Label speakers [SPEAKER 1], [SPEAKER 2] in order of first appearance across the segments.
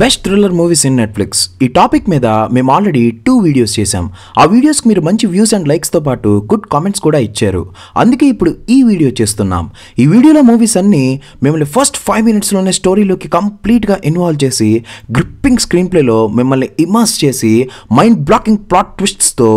[SPEAKER 1] best thriller movies in Netflix ఈ topic మీద మేము ఆల్రెడీ టూ వీడియోస్ చేశాం ఆ వీడియోస్కి మీరు మంచి వ్యూస్ అండ్ లైక్స్తో పాటు గుడ్ కామెంట్స్ కూడా ఇచ్చారు అందుకే ఇప్పుడు ఈ వీడియో చేస్తున్నాం ఈ వీడియోలో మూవీస్ అన్నీ మిమ్మల్ని ఫస్ట్ ఫైవ్ మినిట్స్లోనే స్టోరీలోకి కంప్లీట్గా ఇన్వాల్వ్ చేసి గ్రిప్పింగ్ స్క్రీన్ ప్లేలో మిమ్మల్ని ఇమాస్ చేసి మైండ్ బ్లాకింగ్ ప్లాట్ ట్విస్ట్స్తో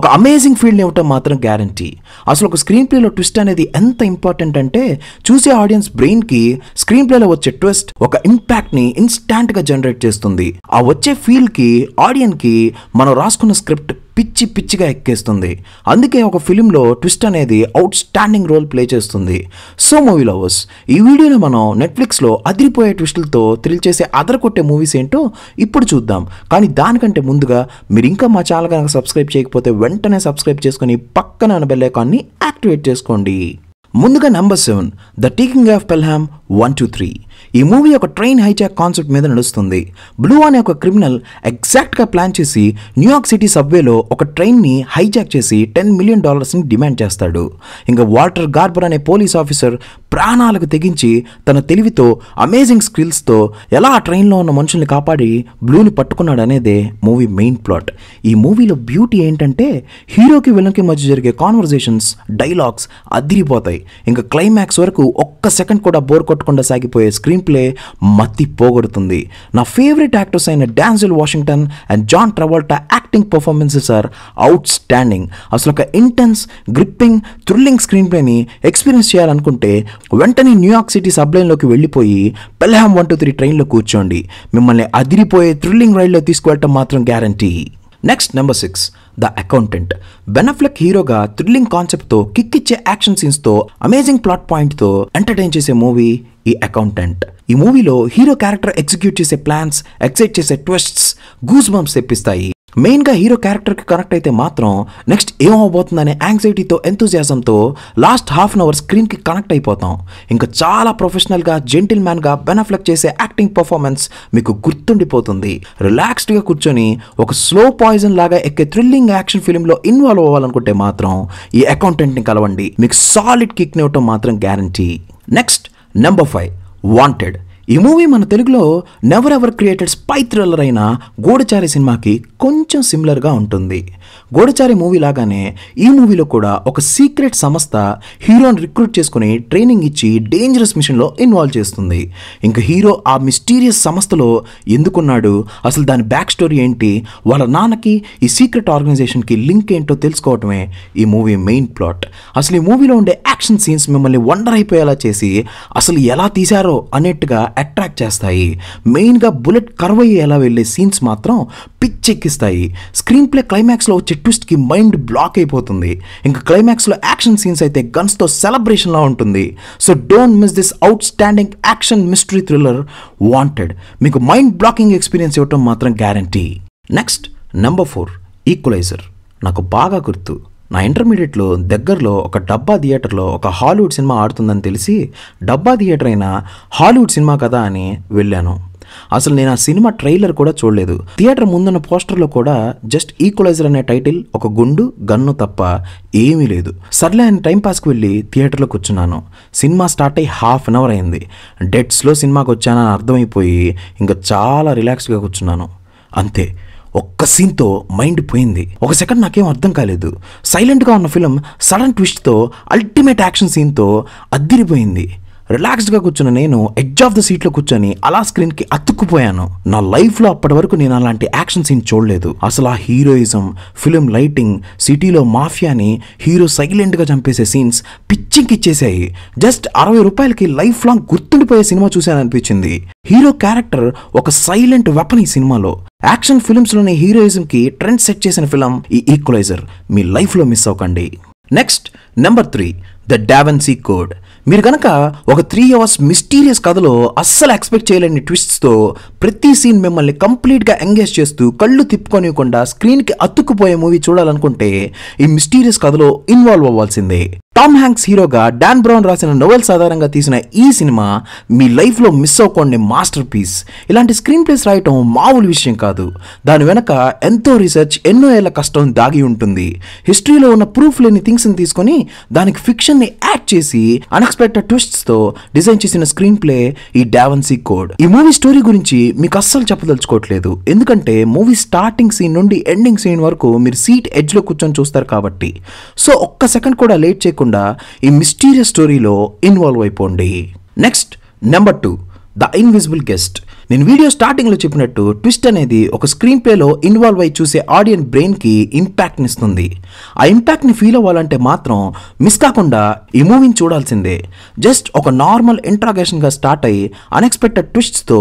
[SPEAKER 1] ఒక అమేజింగ్ ఫీల్డ్ ఇవ్వటం మాత్రం గ్యారంటీ అసలు ఒక స్క్రీన్ ప్లేలో ట్విస్ట్ అనేది ఎంత ఇంపార్టెంట్ అంటే చూసే ఆడియన్స్ బ్రెయిన్కి స్క్రీన్ ప్లేలో వచ్చే ట్విస్ట్ ఒక ఇంపాక్ట్ని ఇన్స్టాంట్గా జనరేట్ చేస్తుంది ఆ వచ్చే ఫీల్కి ఆడియన్కి మనం రాసుకున్న స్క్రిప్ట్ పిచ్చి పిచ్చిగా ఎక్కేస్తుంది అందుకే ఒక ఫిలింలో ట్విస్ట్ అనేది అవుట్ స్టాండింగ్ రోల్ ప్లే చేస్తుంది సో మూవీ లవర్స్ ఈ వీడియోని మనం నెట్ఫ్లిక్స్లో అదిరిపోయే ట్విస్టులతో థ్రిల్ చేసే అదర కొట్టే మూవీస్ ఏంటో ఇప్పుడు చూద్దాం కానీ దానికంటే ముందుగా మీరు ఇంకా మా ఛానల్ కనుక సబ్స్క్రైబ్ చేయకపోతే వెంటనే సబ్స్క్రైబ్ చేసుకుని పక్కన బెల్ ఐకాన్ని యాక్టివేట్ చేసుకోండి ముందుగా number seven the taking of Pelham one two three ఈ మూవీ ఒక ట్రైన్ హైజాక్ కాన్సెప్ట్ మీద నడుస్తుంది బ్లూ అనే ఒక క్రిమినల్ ఎగ్జాక్ట్గా ప్లాన్ చేసి న్యూయార్క్ సిటీ సబ్వేలో ఒక ట్రైన్ని హైజాక్ చేసి టెన్ మిలియన్ డాలర్స్ని డిమాండ్ చేస్తాడు ఇంకా వాల్టర్ గార్బర్ అనే పోలీస్ ఆఫీసర్ ప్రాణాలకు తెగించి తన తెలివితో అమేజింగ్ స్కిల్స్తో ఎలా ఆ ట్రైన్లో ఉన్న మనుషుల్ని కాపాడి బ్లూని పట్టుకున్నాడు అనేదే మూవీ మెయిన్ ప్లాట్ ఈ మూవీలో బ్యూటీ ఏంటంటే హీరోకి విలన్కి మధ్య జరిగే కాన్వర్జేషన్స్ డైలాగ్స్ అదిరిపోతాయి ఇంకా క్లైమాక్స్ వరకు ఒక్క సెకండ్ కూడా బోర్ కొట్టకుండా సాగిపోయే స్క్రీన్ ప్లే మత్తి పోగొడుతుంది నా ఫేవరెట్ యాక్టర్స్ అయిన Denzel Washington and John Travolta acting performances are outstanding అసలు ఒక ఇంటెన్స్ గ్రిప్పింగ్ థ్రిల్లింగ్ స్క్రీన్ ప్లేని ఎక్స్పీరియన్స్ చేయాలనుకుంటే వెంటనే న్యూయార్క్ సిటీ సబ్లైన్లోకి వెళ్ళిపోయి పెల్హామ్ వన్ టూ త్రీ ట్రైన్లో కూర్చోండి మిమ్మల్ని అదిరిపోయే థ్రిల్లింగ్ రైడ్లో తీసుకువెళ్ళటం మాత్రం guarantee next number six the accountant Ben Affleck హీరోగా థ్రిల్లింగ్ కాన్సెప్ట్తో కిక్ ఇచ్చే యాక్షన్ సీన్స్తో అమేజింగ్ ప్లాట్ పాయింట్తో ఎంటర్టైన్ చేసే మూవీ ఈ అకౌంటెంట్ ఈ మూవీలో హీరో క్యారెక్టర్ ఎగ్జిక్యూట్ చేసే ప్లాన్స్ ఎక్సైట్ చేసే ట్విస్ట్స్ గూస్ బంప్స్ తెప్పిస్తాయి మెయిన్గా హీరో క్యారెక్టర్కి కనెక్ట్ అయితే మాత్రం నెక్స్ట్ ఏమవబోతుందనే యాంగ్జైటీతో ఎంతూజియాజంతో లాస్ట్ హాఫ్ అన్ అవర్ స్క్రీన్కి కనెక్ట్ అయిపోతాం ఇంకా చాలా ప్రొఫెషనల్గా జెంటిల్ మ్యాన్గా బెనఫ్లెక్ చేసే యాక్టింగ్ పర్ఫార్మెన్స్ మీకు గుర్తుండిపోతుంది రిలాక్స్డ్గా కూర్చొని ఒక స్లో పాయిజన్ లాగా ఎక్కే థ్రిల్లింగ్ యాక్షన్ ఫిలింలో ఇన్వాల్వ్ అవ్వాలనుకుంటే మాత్రం ఈ అకౌంటెంట్ని కలవండి మీకు సాలిడ్ కిక్నివ్వటం మాత్రం guarantee next number five Wanted ఈ మూవీ మన తెలుగులో never ever created spy thriller అయిన గూడచారి సినిమాకి కొంచెం సిమిలర్గా ఉంటుంది గూడచారి మూవీ లాగానే ఈ మూవీలో కూడా ఒక సీక్రెట్ సంస్థ హీరోని రిక్రూట్ చేసుకుని ట్రైనింగ్ ఇచ్చి డేంజరస్ మిషన్లో ఇన్వాల్వ్ చేస్తుంది ఇంకా హీరో ఆ మిస్టీరియస్ సంస్థలో ఎందుకున్నాడు అసలు దాని బ్యాక్ స్టోరీ ఏంటి వాళ్ళ నాన్నకి ఈ సీక్రెట్ ఆర్గనైజేషన్కి లింక్ ఏంటో తెలుసుకోవటమే ఈ మూవీ మెయిన్ ప్లాట్ అసలు ఈ మూవీలో ఉండే యాక్షన్ సీన్స్ మిమ్మల్ని వండర్ అయిపోయేలా చేసి అసలు ఎలా తీశారో అనేట్టుగా అట్రాక్ట్ చేస్తాయి మెయిన్గా బుల్లెట్ కర్వ్ అయ్యేలా వెళ్ళే సీన్స్ మాత్రం పిచ్ ఎక్కిస్తాయి స్క్రీన్ ప్లే క్లైమాక్స్లో వచ్చే ట్విస్ట్కి మైండ్ బ్లాక్ అయిపోతుంది ఇంకా క్లైమాక్స్లో యాక్షన్ సీన్స్ అయితే గన్స్తో సెలబ్రేషన్లా ఉంటుంది so don't miss this outstanding action mystery thriller Wanted మీకు మైండ్ బ్లాకింగ్ ఎక్స్పీరియన్స్ ఇవ్వటం మాత్రం guarantee next number four Equalizer నాకు బాగా గుర్తు నా ఇంటర్మీడియట్లో దగ్గరలో ఒక డబ్బా థియేటర్లో ఒక హాలీవుడ్ సినిమా ఆడుతుందని తెలిసి డబ్బా థియేటర్ అయినా హాలీవుడ్ సినిమా కదా అని వెళ్ళాను అసలు నేను ఆ సినిమా ట్రైలర్ కూడా చూడలేదు థియేటర్ ముందున్న పోస్టర్లో కూడా జస్ట్ ఈక్వలైజర్ అనే టైటిల్ ఒక గుండు గన్ను తప్ప ఏమీ లేదు సర్లే అని టైంపాస్కి వెళ్ళి థియేటర్లో కూర్చున్నాను సినిమా స్టార్ట్ అయ్యి హాఫ్ అన్ అవర్ అయింది డెట్స్లో సినిమాకి వచ్చానని అర్థమైపోయి ఇంకా చాలా రిలాక్స్గా కూర్చున్నాను అంతే ఒక్క సీన్తో మైండ్ పోయింది ఒక సెకండ్ నాకేం అర్థం కాలేదు సైలెంట్గా ఉన్న ఫిలిం సడన్ ట్విస్ట్తో అల్టిమేట్ యాక్షన్ సీన్తో అద్దిరిపోయింది రిలాక్స్డ్గా కూర్చున్న నేను ఎడ్జ్ ఆఫ్ ద సీట్లో కూర్చొని అలా స్క్రీన్కి అతుక్కుపోయాను నా లైఫ్లో అప్పటి వరకు నేను అలాంటి యాక్షన్ సీన్ చూడలేదు అసలు ఆ హీరోయిజం ఫిలిం లైటింగ్ సిటీలో మాఫియాని హీరో సైలెంట్గా చంపేసే సీన్స్ పిచ్చింగ్ ఇచ్చేసాయి జస్ట్ అరవై రూపాయలకి లైఫ్ లాంగ్ గుర్తుండిపోయే సినిమా చూశాననిపించింది హీరో క్యారెక్టర్ ఒక సైలెంట్ వెపన్ ఈ సినిమాలో యాక్షన్ హీరోయిజం హీరోయిజంకి ట్రెండ్ సెట్ చేసిన ఫిలం ఈ ఈక్వలైజర్ మీ లైఫ్లో మిస్ అవ్వకండి next number three the Da Vinci code మీరు కనుక ఒక త్రీ అవర్స్ మిస్టీరియస్ కథలో అస్సలు ఎక్స్పెక్ట్ చేయలేని ట్విస్ట్స్తో ప్రతి సీన్ మిమ్మల్ని కంప్లీట్గా ఎంగేజ్ చేస్తూ కళ్ళు తిప్పుకొనివ్వకుండా స్క్రీన్కి అతుక్కుపోయే మూవీ చూడాలనుకుంటే ఈ మిస్టీరియస్ కథలో ఇన్వాల్వ్ అవ్వాల్సిందే టామ్ హ్యాంక్స్ హీరోగా డాన్ బ్రౌన్ రాసిన నోవెల్స్ ఆధారంగా తీసిన ఈ సినిమా మీ లైఫ్లో మిస్ అవ్వకండి మాస్టర్ పీస్ ఇలాంటి స్క్రీన్ ప్లేస్ రాయటం మామూలు విషయం కాదు దాని వెనక ఎంతో రీసెర్చ్ ఎన్నో ఏళ్ల కష్టం దాగి ఉంటుంది హిస్టరీలో ఉన్న ప్రూఫ్ లేని థింగ్స్ని తీసుకొని దానికి ఫిక్షన్ యాక్షన్ని యాడ్ చేసి అన్ఎక్స్పెక్టెడ్ ట్విస్ట్స్ తో డిజైన్ చేసిన స్క్రీన్ ప్లే ఈ డావన్సీ కోడ్ ఈ మూవీ స్టోరీ గురించి మీకు అస్సలు చెప్పదలుచుకోవట్లేదు ఎందుకంటే మూవీ స్టార్టింగ్ సీన్ నుండి ఎండింగ్ సీన్ వరకు మీరు సీట్ ఎడ్జ్ లో కూర్చొని చూస్తారు కాబట్టి సో ఒక్క సెకండ్ కూడా లేట్ చేయకుండా ఈ మిస్టీరియస్ స్టోరీలో ఇన్వాల్వ్ అయిపోండి next number two the invisible guest నేను వీడియో స్టార్టింగ్లో చెప్పినట్టు ట్విస్ట్ అనేది ఒక స్క్రీన్ ప్లేలో ఇన్వాల్వ్ అయి చూసే ఆడియన్స్ బ్రెయిన్కి ఇంపాక్ట్ని ఇస్తుంది ఆ ఇంపాక్ట్ని ఫీల్ అవ్వాలంటే మాత్రం మిస్ కాకుండా ఈ మూవీని చూడాల్సిందే జస్ట్ ఒక నార్మల్ ఇంట్రాగేషన్గా స్టార్ట్ అయ్యి అన్ఎక్స్పెక్టెడ్ ట్విస్ట్స్తో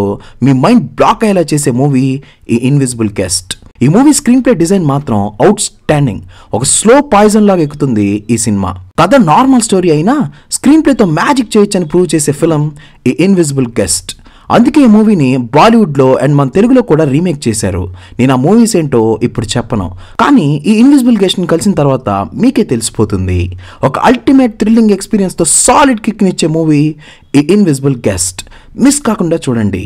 [SPEAKER 1] మీ మైండ్ బ్లాక్ అయ్యేలా చేసే మూవీ ఈ ఇన్విజిబుల్ గెస్ట్ ఈ మూవీ స్క్రీన్ ప్లే డిజైన్ మాత్రం అవుట్ స్టాండింగ్ ఒక స్లో పాయిజన్ లాగా ఎక్కుతుంది ఈ సినిమా కథ నార్మల్ స్టోరీ అయినా స్క్రీన్ ప్లేతో మ్యాజిక్ చేయొచ్చని ప్రూవ్ చేసే ఫిలం ఈ ఇన్విజిబుల్ గెస్ట్ అందుకే ఈ మూవీని బాలీవుడ్లో అండ్ మన తెలుగులో కూడా రీమేక్ చేశారు నేను ఆ మూవీస్ ఏంటో ఇప్పుడు చెప్పను కానీ ఈ ఇన్విజిబుల్ గెస్ట్ని కలిసిన తర్వాత మీకే తెలిసిపోతుంది ఒక అల్టిమేట్ థ్రిల్లింగ్ ఎక్స్పీరియన్స్తో సాలిడ్ కిక్నిచ్చే మూవీ ఈ ఇన్విజిబుల్ గెస్ట్ మిస్ కాకుండా చూడండి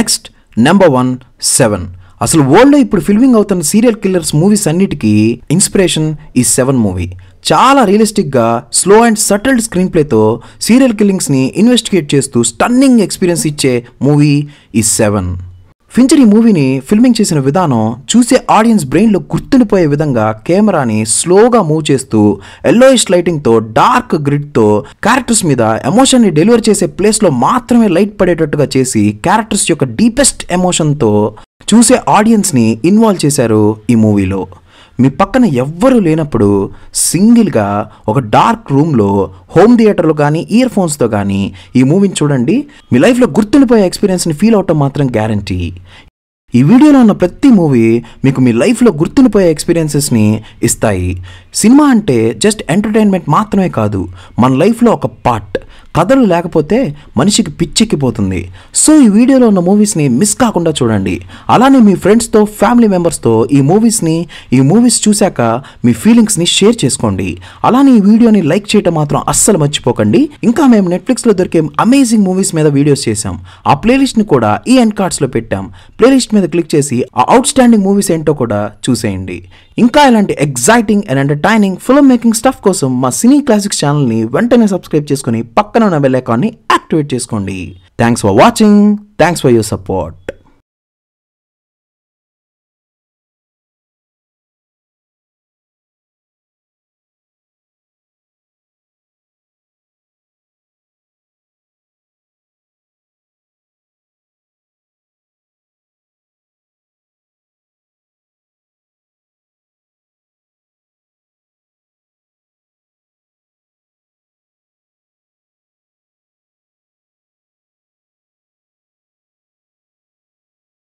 [SPEAKER 1] నెక్స్ట్ నెంబర్ వన్ సెవెన్ అసలు వరల్డ్లో ఇప్పుడు ఫిల్మింగ్ అవుతున్న సీరియల్ కిల్లర్స్ మూవీస్ అన్నిటికీ ఇన్స్పిరేషన్ ఈ సెవెన్ మూవీ చాలా రియలిస్టిక్గా స్లో అండ్ సటిల్డ్ స్క్రీన్ ప్లేతో సీరియల్ కిల్లింగ్స్ని ఇన్వెస్టిగేట్ చేస్తూ స్టన్నింగ్ ఎక్స్పీరియన్స్ ఇచ్చే మూవీ ఈ సెవెన్ ఫించర్ ఈ మూవీని ఫిల్మింగ్ చేసిన విధానం చూసే ఆడియన్స్ బ్రెయిన్లో గుర్తుండిపోయే విధంగా కెమెరాని స్లోగా మూవ్ చేస్తూ ఎల్లోయిష్ లైటింగ్తో డార్క్ గ్రిడ్తో క్యారెక్టర్స్ మీద ఎమోషన్ని డెలివర్ చేసే ప్లేస్లో మాత్రమే లైట్ పడేటట్టుగా చేసి క్యారెక్టర్స్ యొక్క డీపెస్ట్ ఎమోషన్తో చూసే ఆడియన్స్ని ఇన్వాల్వ్ చేశారు ఈ మూవీలో మీ పక్కన ఎవ్వరూ లేనప్పుడు సింగిల్గా ఒక డార్క్ రూమ్లో హోమ్ థియేటర్లో కానీ ఇయర్ ఫోన్స్తో కానీ ఈ మూవీని చూడండి మీ లైఫ్లో గుర్తుండిపోయే ఎక్స్పీరియన్స్ని ఫీల్ అవటం మాత్రం గ్యారంటీ ఈ వీడియోలో ఉన్న ప్రతి మూవీ మీకు మీ లైఫ్లో గుర్తుండిపోయే ఎక్స్పీరియన్సెస్ని ఇస్తాయి సినిమా అంటే జస్ట్ ఎంటర్టైన్మెంట్ మాత్రమే కాదు మన లైఫ్లో ఒక పార్ట్ కథలు లేకపోతే మనిషికి పిచ్చెక్కిపోతుంది సో ఈ వీడియోలో ఉన్న మూవీస్ని మిస్ కాకుండా చూడండి అలానే మీ ఫ్రెండ్స్తో ఫ్యామిలీ మెంబర్స్తో ఈ మూవీస్ని ఈ మూవీస్ చూశాక మీ ఫీలింగ్స్ని షేర్ చేసుకోండి అలానే ఈ వీడియోని లైక్ చేయటం మాత్రం అస్సలు మర్చిపోకండి ఇంకా మేము నెట్ఫ్లిక్స్లో దొరికే అమేజింగ్ మూవీస్ మీద వీడియోస్ చేశాం ఆ ప్లేలిస్ట్ని కూడా ఈ ఎండ్ కార్డ్స్లో పెట్టాం ప్లేలిస్ట్ మీద క్లిక్ చేసి ఆ అవుట్ స్టాండింగ్ మూవీస్ ఏంటో కూడా చూసేయండి ఇంకా ఇలాంటి exciting and entertaining film making stuff కోసం మా సినీ క్లాసిక్స్ ఛానల్ని వెంటనే సబ్స్క్రైబ్ చేసుకుని పక్కన పక్కన ఉన్న బెల్ ఐకాన్ని యాక్టివేట్ చేసుకోండి thanks for watching thanks for your support